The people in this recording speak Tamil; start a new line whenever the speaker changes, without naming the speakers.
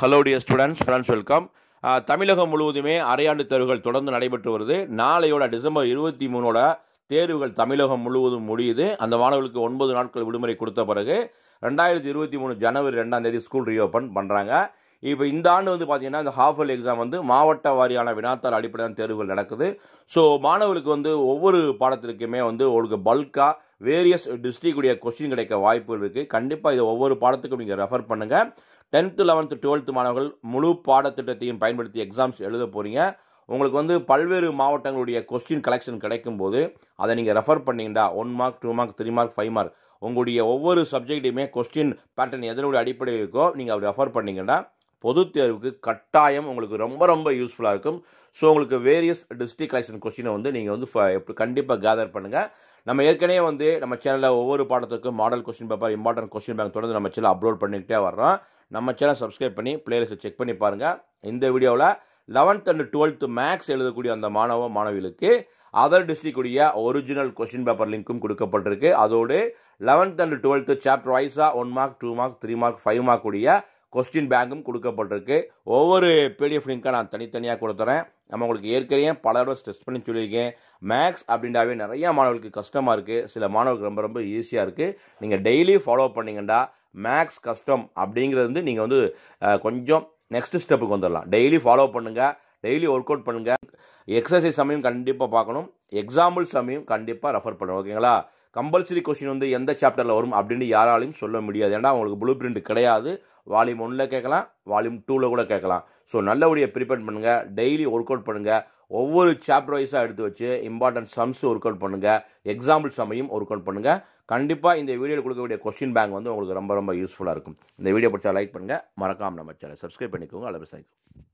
hello dear students friends welcome Tamilagam முழுவதுமே அரையாண்டு தேர்வுகள் தொடர்ந்து நடைபெற்று வருது நாளையோட டிசம்பர் இருபத்தி மூணோட தேர்வுகள் தமிழகம் முழுவதும் முடியுது அந்த மாணவர்களுக்கு ஒன்பது நாட்கள் விடுமுறை கொடுத்த பிறகு ரெண்டாயிரத்தி இருபத்தி மூணு ஜனவரி ரெண்டாம் தேதி ஸ்கூல் ரீஓப்பன் பண்ணுறாங்க இப்போ இந்த ஆண்டு வந்து பார்த்தீங்கன்னா இந்த ஹாஃபல் எக்ஸாம் வந்து மாவட்ட வாரியான வினாத்தால் அடிப்படையான தேர்வுகள் நடக்குது ஸோ மாணவர்களுக்கு வந்து ஒவ்வொரு பாடத்திற்குமே வந்து உங்களுக்கு பல்காக வேரியஸ் டிஸ்ட்ரிக்டுடைய கொஸ்டின் கிடைக்க வாய்ப்புகள் இருக்குது கண்டிப்பாக இதை ஒவ்வொரு பாடத்துக்கும் நீங்கள் ரெஃபர் பண்ணுங்கள் டென்த்து லெவன்த்து டுவெல்த்து மாணவர்கள் முழு பாடத்திட்டத்தையும் பயன்படுத்தி எக்ஸாம்ஸ் எழுத போகிறீங்க உங்களுக்கு வந்து பல்வேறு மாவட்டங்களுடைய கொஸ்டின் கலெக்ஷன் கிடைக்கும் போது அதை நீங்கள் ரெஃபர் பண்ணிங்கன்னா one mark two mark three mark five mark உங்களுடைய ஒவ்வொரு சப்ஜெக்ட்டையுமே கொஸ்டின் பேட்டர்ன் எதனுடைய அடிப்படையில் இருக்கோ நீங்கள் அப்படி ரெஃபர் பண்ணிங்கன்னா பொது தேர்வுக்கு கட்டாயம் உங்களுக்கு ரொம்ப ரொம்ப யூஸ்ஃபுல்லாக இருக்கும் ஸோ உங்களுக்கு வேரியஸ் டிஸ்ட்ரிக் கலெக்ஷன் கொஸ்டினை வந்து நீங்கள் வந்து கண்டிப்பாக கேதர் பண்ணுங்கள் நம்ம ஏற்கனவே வந்து நம்ம சேனலில் ஒவ்வொரு பாடத்துக்கும் model question paper important question bank தொடர்ந்து நம்ம சேனல் அப்லோட் பண்ணிக்கிட்டே வர்றோம் நம்ம சேனல் சப்ஸ்கிரைப் பண்ணி பிளேலிஸ்ட்டை செக் பண்ணி பாருங்கள் இந்த வீடியோவில் லெவன்த் அண்ட் டுவெல்த்து மேக்ஸ் எழுதக்கூடிய அந்த மாணவ மாணவிகளுக்கு அதர் டிஸ்ட்ரிக்டுடைய ஒரிஜினல் கொஸ்டின் பேப்பர் லிங்க்கும் கொடுக்கப்பட்டிருக்கு அதோடு லெவன்த் அண்ட் டுவெல்த்து சாப்டர் வைஸாக one mark two mark three mark five mark உடைய கொஸ்டின் பேங்க்கும் கொடுக்கப்பட்டிருக்கு ஒவ்வொரு பிடிஎஃப் லிங்க்காக நான் தனித்தனியாக கொடுத்துறேன் நம்ம உங்களுக்கு ஏற்கனவே பல தடவை ஸ்ட்ரெஸ் பண்ணி சொல்லியிருக்கேன் மேக்ஸ் அப்படின்றாவே நிறையா மாணவர்களுக்கு கஷ்டமாக இருக்குது சில மாணவர்களுக்கு ரொம்ப ரொம்ப ஈஸியாக இருக்குது நீங்கள் டெய்லி ஃபாலோ பண்ணிங்கன்னா மேக்ஸ் கஷ்டம் அப்படிங்கிறது வந்து நீங்கள் வந்து கொஞ்சம் நெக்ஸ்ட் ஸ்டெப்புக்கு வந்துடலாம் டெய்லி ஃபாலோ பண்ணுங்கள் டெய்லி ஒர்க் அவுட் பண்ணுங்கள் எக்ஸசைஸ் சமயம் கண்டிப்பாக பார்க்கணும் எக்ஸாம்பிள் சமயம் கண்டிப்பாக ரெஃபர் பண்ணணும் ஓகேங்களா கம்பல்சரி கொஸ்டின் வந்து எந்த சாப்டரில் வரும் அப்படின்னு யாராலையும் சொல்ல முடியாது ஏன்னா அவங்களுக்கு ப்ளூ பிரிண்ட் கிடையாது வால்யூம் ஒன்றில் கேட்கலாம் வால்யூம் டூவில் கூட கேட்கலாம் ஸோ நல்லபடியாக ப்ரிப்பேர் பண்ணுங்கள் டெய்லி ஒர்க் அவுட் பண்ணுங்கள் ஒவ்வொரு சாப்டர் வைஸாக எடுத்து வச்சு இம்பார்ட்டன்ட் சம்ஸ் ஒர்க் அவுட் பண்ணுங்கள் எக்ஸாம்பிள் சமையும் ஒர்க் அவுட் பண்ணுங்கள் கண்டிப்பாக இந்த வீடியோவில் கொடுக்கக்கூடிய கொஸ்டின் பேங்க் வந்து உங்களுக்கு ரொம்ப ரொம்ப யூஸ்ஃபுல்லாக இருக்கும் இந்த வீடியோ பிடிச்சா லைக் பண்ணுங்கள் மறக்காமல் நம்ம சேனல் சப்ஸ்கிரைப் பண்ணிக்கோங்க அளவு சாய்க்கும்